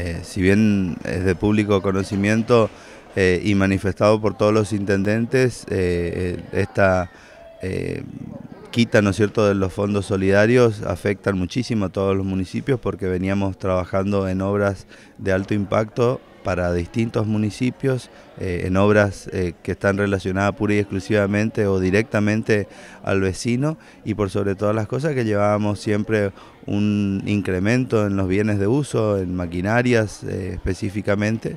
Eh, si bien es de público conocimiento eh, y manifestado por todos los intendentes, eh, esta quita ¿no es cierto? de los fondos solidarios afecta muchísimo a todos los municipios porque veníamos trabajando en obras de alto impacto para distintos municipios eh, en obras eh, que están relacionadas pura y exclusivamente o directamente al vecino y por sobre todas las cosas que llevábamos siempre un incremento en los bienes de uso, en maquinarias eh, específicamente,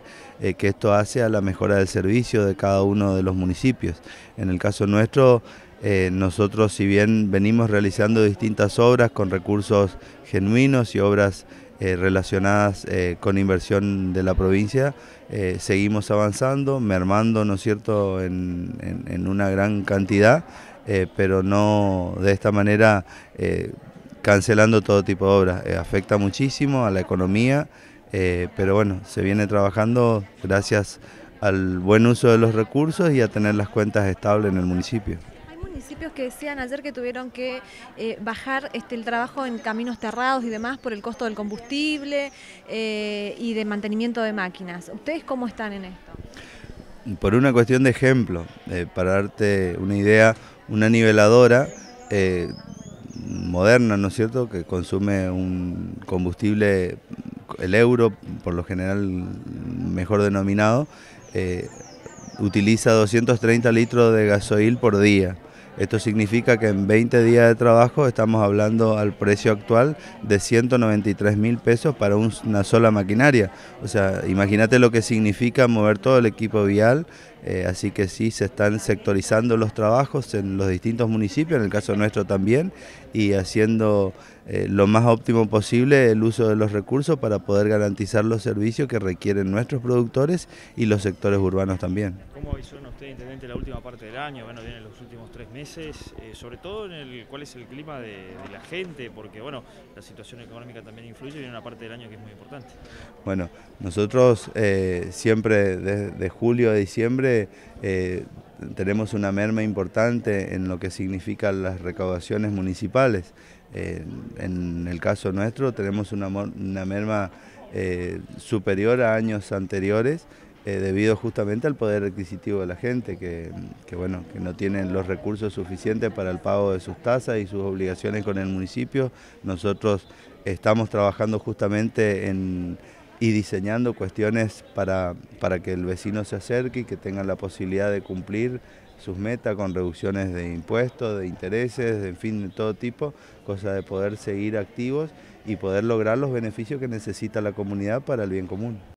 que esto hace a la mejora del servicio de cada uno de los municipios. En el caso nuestro, nosotros si bien venimos realizando distintas obras con recursos genuinos y obras eh, relacionadas eh, con inversión de la provincia. Eh, seguimos avanzando, mermando, ¿no cierto?, en una gran cantidad, pero no de esta manera cancelando todo tipo de obras. afecta muchísimo a la economía, pero bueno, se viene trabajando gracias al buen uso de los recursos y a tener las cuentas estables en el municipio municipios que decían ayer que tuvieron que eh, bajar este, el trabajo en caminos cerrados y demás por el costo del combustible eh, y de mantenimiento de máquinas. ¿Ustedes cómo están en esto? Por una cuestión de ejemplo, eh, para darte una idea, una niveladora moderna, ¿no es cierto?, que consume un combustible, el euro, por lo general mejor denominado, utiliza 230 litros de gasoil por día. Esto significa que en 20 días de trabajo estamos hablando al precio actual de 193 mil pesos para una sola maquinaria. O sea, imagínate lo que significa mover todo el equipo vial eh, así que sí, se están sectorizando los trabajos en los distintos municipios, en el caso nuestro también, y haciendo eh, lo más óptimo posible el uso de los recursos para poder garantizar los servicios que requieren nuestros productores y los sectores urbanos también. ¿Cómo visiona usted, Intendente, la última parte del año? Bueno, vienen los últimos tres meses, eh, sobre todo en el cuál es el clima de, la gente, porque bueno, la situación económica también influye y viene una parte del año que es muy importante. Bueno, nosotros siempre desde de julio a diciembre eh, tenemos una merma importante en lo que significan las recaudaciones municipales. Eh, en el caso nuestro tenemos una, merma eh, superior a años anteriores debido justamente al poder adquisitivo de la gente, que, bueno, que no tienen los recursos suficientes para el pago de sus tasas y sus obligaciones con el municipio. Nosotros estamos trabajando justamente en y diseñando cuestiones para, que el vecino se acerque y que tenga la posibilidad de cumplir sus metas con reducciones de impuestos, de intereses, en fin, de todo tipo, cosa de poder seguir activos y poder lograr los beneficios que necesita la comunidad para el bien común.